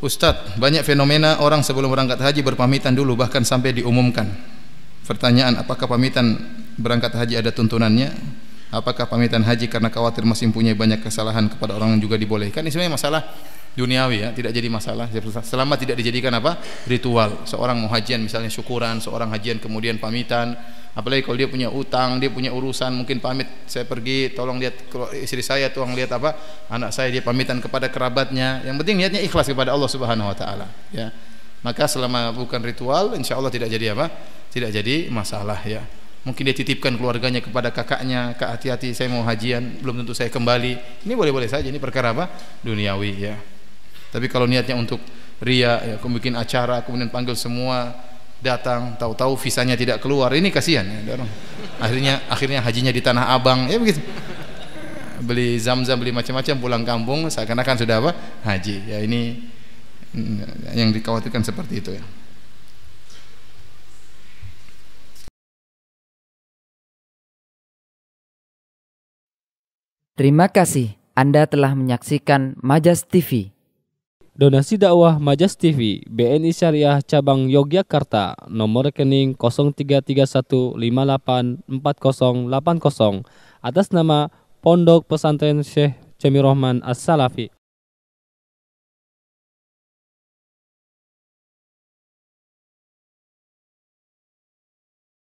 Ustaz, banyak fenomena orang sebelum berangkat haji berpamitan dulu bahkan sampai diumumkan. Pertanyaan, apakah pamitan berangkat haji ada tuntunannya? Apakah pamitan haji karena khawatir masih mempunyai banyak kesalahan kepada orang yang juga dibolehkan? Ini sebenarnya masalah duniawi ya, tidak jadi masalah. Selama tidak dijadikan apa? Ritual. Seorang mau hajian misalnya syukuran, seorang hajian kemudian pamitan, apalagi kalau dia punya utang dia punya urusan mungkin pamit saya pergi tolong lihat istri saya tolong lihat apa anak saya dia pamitan kepada kerabatnya yang penting niatnya ikhlas kepada Allah Subhanahu wa taala ya maka selama bukan ritual insya Allah tidak jadi apa tidak jadi masalah ya mungkin dia titipkan keluarganya kepada kakaknya kak hati-hati saya mau hajian belum tentu saya kembali ini boleh-boleh saja ini perkara apa duniawi ya tapi kalau niatnya untuk ria ya aku bikin acara kemudian panggil semua datang tahu-tahu visanya tidak keluar ini kasihan ya dorong. akhirnya akhirnya hajinya di tanah abang ya begitu beli zam-zam beli macam-macam pulang kampung seakan-akan sudah apa haji ya ini mm, yang dikhawatirkan seperti itu ya Terima kasih Anda telah menyaksikan Majas TV. Donasi dakwah Majas TV BNI Syariah Cabang Yogyakarta nomor rekening 0331584080 atas nama Pondok Pesantren Syekh Cemirohman As-Salafi.